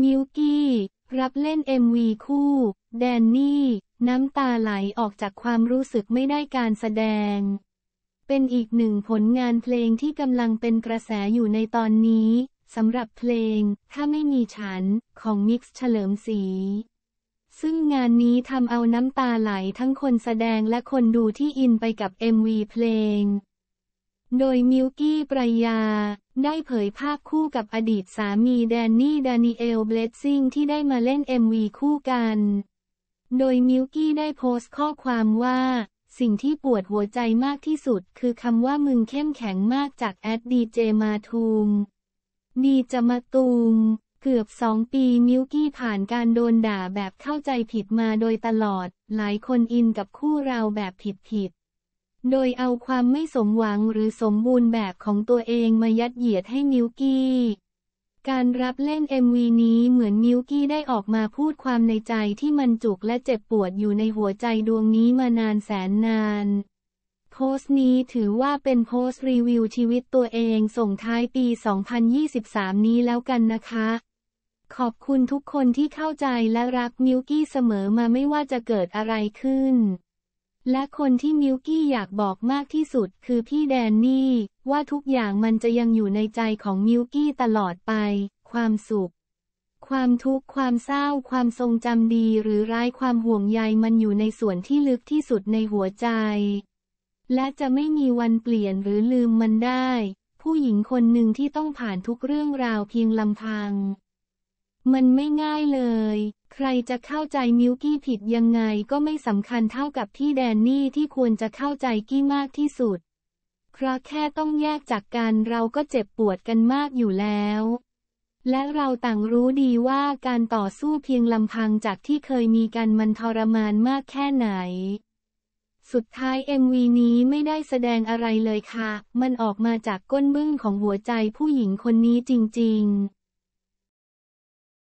มิวกี้รับเล่น MV คู่ แดนนี่ น้ำตาไหลออกจากความรู้สึกไม่ได้การแสดง เป็นอีกหนึ่งผลงานเพลงที่กำลังเป็นกระแสอยู่ในตอนนี้ สำหรับเพลง ถ้าไม่มีฉัน ของมิกซ์เฉลิมศรีซึ่งงานนี้ทำเอาน้ำตาไหลทั้งคนแสดงและคนดูที่อินไปกับ MV เพลงโดยมิวกี้ปรยา ได้เผยภาพคู่กับอดีตสามีแดนนี่ดานิเอลเบลซิงที่ได้มาเล่น MV คู่กัน โดยมิวกี้ได้โพสต์ข้อความว่า สิ่งที่ปวดหัวใจมากที่สุด คือคำว่ามึงเข้มแข็งมากจากแอดดีเจมาทูมดีจะมาตูม เกือบสองปีมิวกี้ผ่านการโดนด่าแบบเข้าใจผิดมาโดยตลอด หลายคนอินกับคู่เราแบบผิดผิดโดยเอาความไม่สมหวังหรือสมบูรณ์แบบของตัวเองมายัดเยียดให้มิวกี้ การรับเล่น m ีนี้เหมือนมิวกี้ได้ออกมาพูดความในใจที่มันจุกและเจ็บปวดอยู่ในหัวใจดวงนี้มานานแสนนาน โพสต์นี้ถือว่าเป็นโพสต์รีวิวชีวิตตัวเองส่งท้ายปี 2023 นี้แล้วกันนะคะ ขอบคุณทุกคนที่เข้าใจและรักมิวกี้เสมอมาไม่ว่าจะเกิดอะไรขึ้นและคนที่มิวกี้อยากบอกมากที่สุด คือพี่แดนนี่ ว่าทุกอย่างมันจะยังอยู่ในใจของมิวกี้ตลอดไป ความสุข ความทุกข์ ความเศร้า ความทรงจำดีหรือร้าย ความห่วงใยมันอยู่ในส่วนที่ลึกที่สุดในหัวใจ และจะไม่มีวันเปลี่ยนหรือลืมมันได้ ผู้หญิงคนหนึ่งที่ต้องผ่านทุกเรื่องราวเพียงลำพัง มันไม่ง่ายเลยใครจะเข้าใจมิวกี้ผิดยังไงก็ไม่สำคัญเท่ากับที่แดนนี่ที่ควรจะเข้าใจกี้มากที่สุด เพราะแค่ต้องแยกจากกันเราก็เจ็บปวดกันมากอยู่แล้ว และเราต่างรู้ดีว่าการต่อสู้เพียงลำพังจากที่เคยมีกันมันทรมานมากแค่ไหน สุดท้าย MV นี้ไม่ได้แสดงอะไรเลยค่ะ มันออกมาจากก้นบึ้งของหัวใจผู้หญิงคนนี้จริงๆ